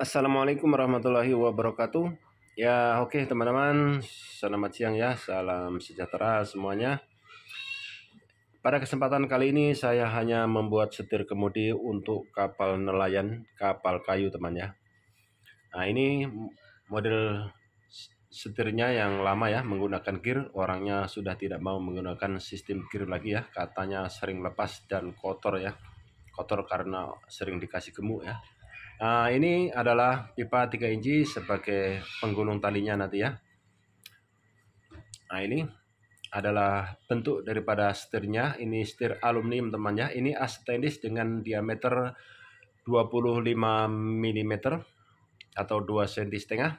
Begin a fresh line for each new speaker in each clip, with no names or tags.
Assalamualaikum warahmatullahi wabarakatuh. Ya, oke okay, teman-teman, selamat siang ya. Salam sejahtera semuanya. Pada kesempatan kali ini saya hanya membuat setir kemudi untuk kapal nelayan, kapal kayu teman ya. Nah, ini model setirnya yang lama ya menggunakan gear, orangnya sudah tidak mau menggunakan sistem gear lagi ya, katanya sering lepas dan kotor ya, kotor karena sering dikasih gemuk ya. Nah, ini adalah pipa 3 inci sebagai penggulung talinya nanti ya. Nah, ini adalah bentuk daripada setirnya. Ini setir aluminium temannya. Ini stainless dengan diameter 25 mm atau 2 cm setengah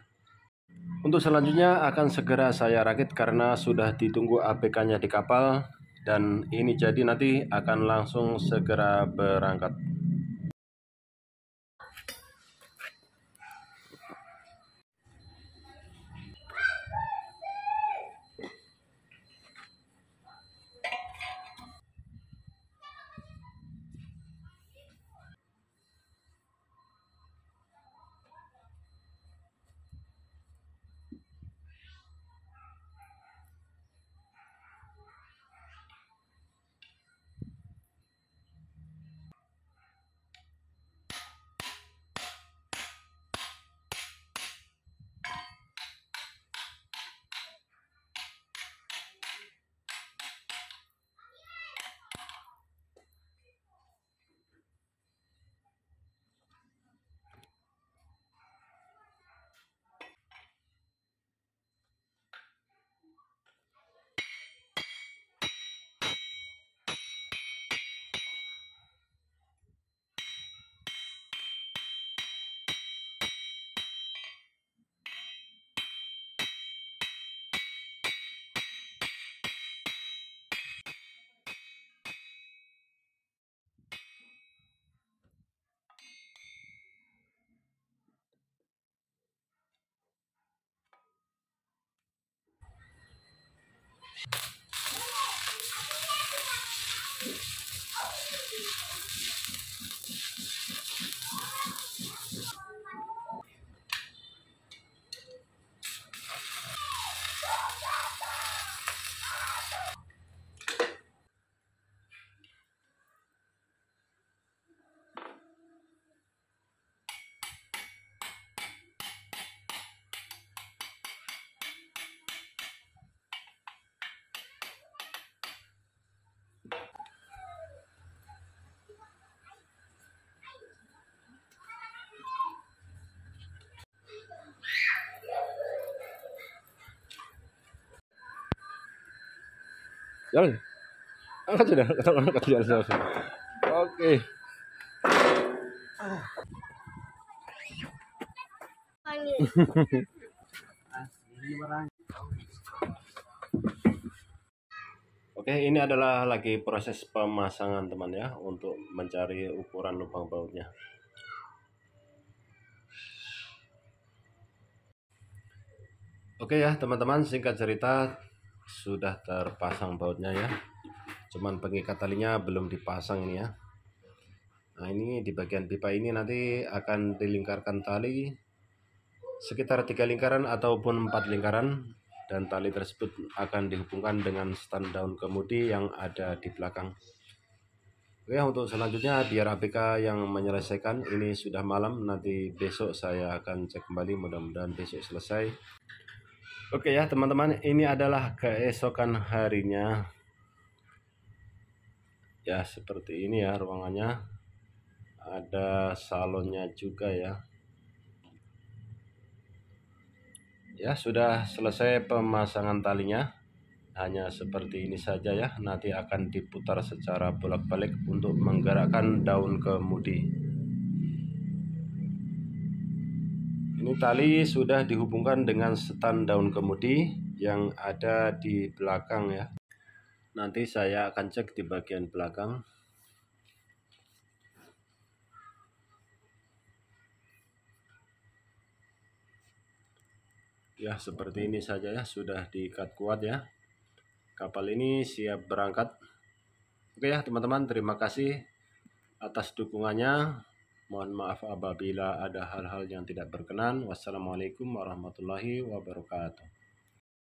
untuk selanjutnya akan segera saya rakit karena sudah ditunggu APK-nya di kapal dan ini jadi nanti akan langsung segera berangkat. Jalan. Angkat sudah, angkat orang angkat jalan sudah. Oke. Asli orang. Oke, ini adalah lagi proses pemasangan teman ya untuk mencari ukuran lubang bautnya. Oke ya teman-teman, singkat cerita sudah terpasang bautnya ya. Cuman pengikat talinya belum dipasang ini ya. Nah ini di bagian pipa ini nanti akan dilingkarkan tali sekitar tiga lingkaran ataupun empat lingkaran dan tali tersebut akan dihubungkan dengan stand down kemudi yang ada di belakang. Oke, untuk selanjutnya biar APK yang menyelesaikan. Ini sudah malam, nanti besok saya akan cek kembali. Mudah-mudahan besok selesai. Oke ya, teman-teman, ini adalah keesokan harinya. Ya, seperti ini ya ruangannya. Ada salonnya juga ya. ya sudah selesai pemasangan talinya hanya seperti ini saja ya nanti akan diputar secara bolak-balik untuk menggerakkan daun kemudi ini tali sudah dihubungkan dengan setan daun kemudi yang ada di belakang ya nanti saya akan cek di bagian belakang Ya, seperti ini saja ya, sudah diikat kuat ya. Kapal ini siap berangkat. Oke ya, teman-teman, terima kasih atas dukungannya. Mohon maaf apabila ada hal-hal yang tidak berkenan. Wassalamualaikum warahmatullahi wabarakatuh.